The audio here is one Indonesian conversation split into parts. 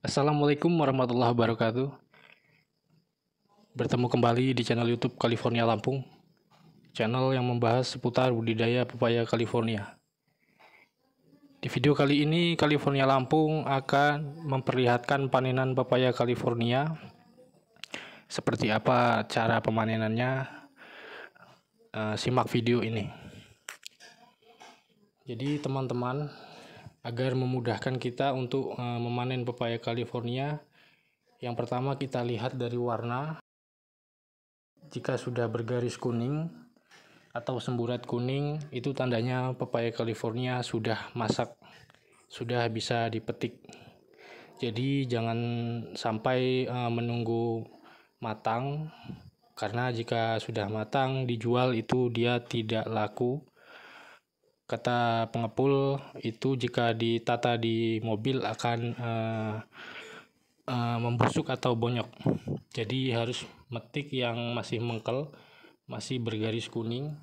Assalamualaikum warahmatullahi wabarakatuh. Bertemu kembali di channel YouTube California Lampung, channel yang membahas seputar budidaya pepaya California. Di video kali ini, California Lampung akan memperlihatkan panenan pepaya California, seperti apa cara pemanenannya. Eh, simak video ini. Jadi teman-teman, agar memudahkan kita untuk eh, memanen pepaya California. Yang pertama kita lihat dari warna. Jika sudah bergaris kuning atau semburat kuning, itu tandanya pepaya California sudah masak, sudah bisa dipetik. Jadi jangan sampai eh, menunggu matang karena jika sudah matang dijual itu dia tidak laku Kata pengepul itu jika ditata di mobil akan uh, uh, membusuk atau bonyok. Jadi harus metik yang masih mengkel, masih bergaris kuning.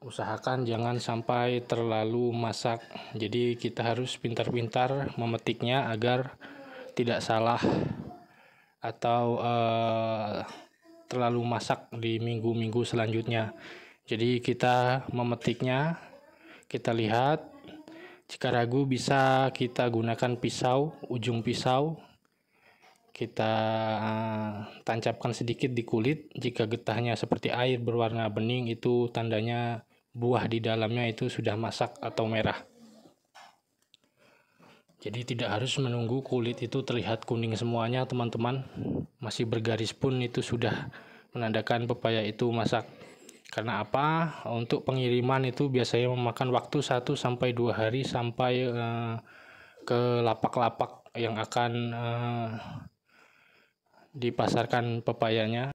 Usahakan jangan sampai terlalu masak. Jadi kita harus pintar-pintar memetiknya agar tidak salah atau uh, terlalu masak di minggu-minggu selanjutnya. Jadi kita memetiknya, kita lihat jika ragu bisa kita gunakan pisau, ujung pisau. Kita eh, tancapkan sedikit di kulit. Jika getahnya seperti air berwarna bening itu tandanya buah di dalamnya itu sudah masak atau merah. Jadi tidak harus menunggu kulit itu terlihat kuning semuanya, teman-teman. Masih bergaris pun itu sudah menandakan pepaya itu masak. Karena apa? Untuk pengiriman itu biasanya memakan waktu 1 sampai 2 hari sampai uh, ke lapak-lapak yang akan uh, dipasarkan pepayanya.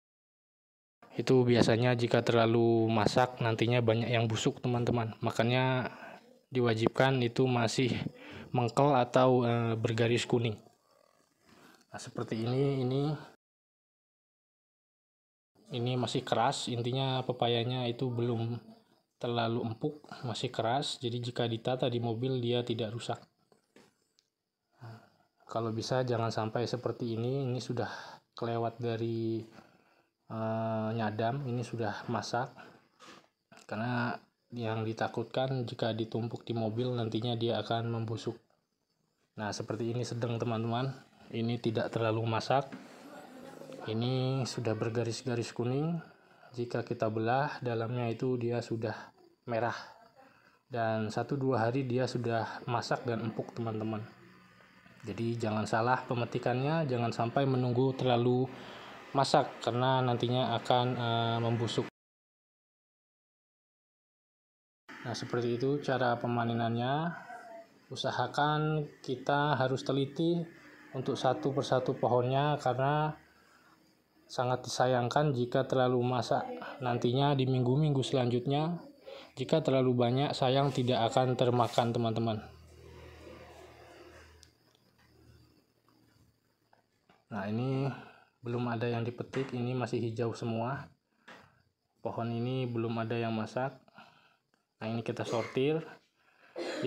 Itu biasanya jika terlalu masak nantinya banyak yang busuk, teman-teman. Makanya diwajibkan itu masih mengkel atau uh, bergaris kuning. Nah, seperti ini ini ini masih keras intinya pepayanya itu belum terlalu empuk masih keras jadi jika ditata di mobil dia tidak rusak kalau bisa jangan sampai seperti ini ini sudah kelewat dari uh, nyadam ini sudah masak karena yang ditakutkan jika ditumpuk di mobil nantinya dia akan membusuk nah seperti ini sedang teman-teman ini tidak terlalu masak ini sudah bergaris-garis kuning jika kita belah dalamnya itu dia sudah merah dan satu dua hari dia sudah masak dan empuk teman-teman jadi jangan salah pemetikannya jangan sampai menunggu terlalu masak karena nantinya akan e, membusuk Nah, seperti itu cara pemanenannya. Usahakan kita harus teliti untuk satu persatu pohonnya karena Sangat disayangkan jika terlalu masak. Nantinya di minggu-minggu selanjutnya, jika terlalu banyak sayang tidak akan termakan teman-teman. Nah ini belum ada yang dipetik, ini masih hijau semua. Pohon ini belum ada yang masak. Nah ini kita sortir.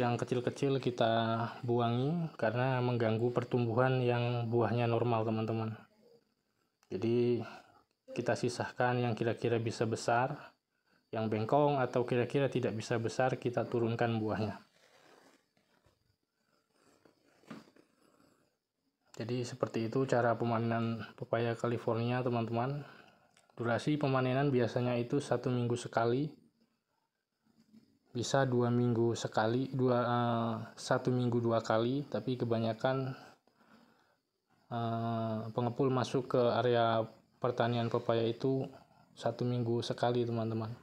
Yang kecil-kecil kita buangi karena mengganggu pertumbuhan yang buahnya normal teman-teman. Jadi kita sisahkan yang kira-kira bisa besar, yang bengkong atau kira-kira tidak bisa besar kita turunkan buahnya. Jadi seperti itu cara pemanenan pepaya California teman-teman. Durasi pemanenan biasanya itu satu minggu sekali, bisa dua minggu sekali, dua uh, satu minggu dua kali, tapi kebanyakan Eh, pengepul masuk ke area pertanian pepaya itu satu minggu sekali teman-teman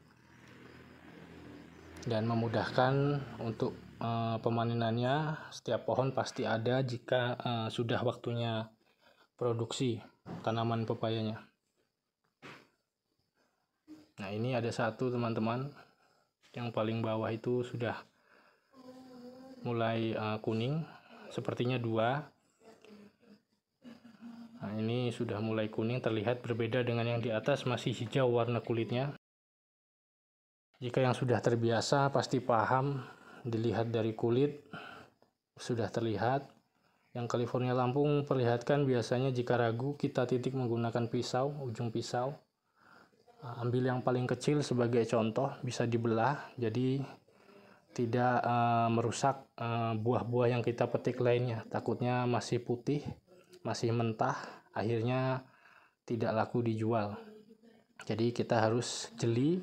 dan memudahkan untuk uh, eh, pemanenannya setiap pohon pasti ada jika uh, sudah waktunya produksi tanaman pepayanya nah ini ada satu teman-teman yang paling bawah itu sudah mulai uh, kuning sepertinya dua Nah, ini sudah mulai kuning terlihat berbeda dengan yang di atas masih hijau warna kulitnya. Jika yang sudah terbiasa pasti paham dilihat dari kulit sudah terlihat. Yang California Lampung perlihatkan biasanya jika ragu kita titik menggunakan pisau, ujung pisau. Ah, ambil yang paling kecil sebagai contoh, bisa dibelah jadi tidak uh, merusak ah, buah-buah yang kita petik lainnya. Takutnya masih putih masih mentah akhirnya tidak laku dijual. Jadi kita harus jeli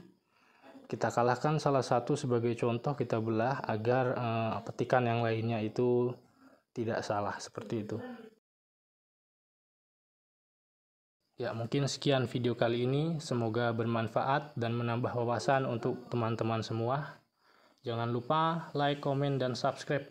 kita kalahkan salah satu sebagai contoh kita belah agar eh, petikan yang lainnya itu tidak salah seperti itu. Ya, mungkin sekian video kali ini. Semoga bermanfaat dan menambah wawasan untuk teman-teman semua. Jangan lupa like, komen, dan subscribe.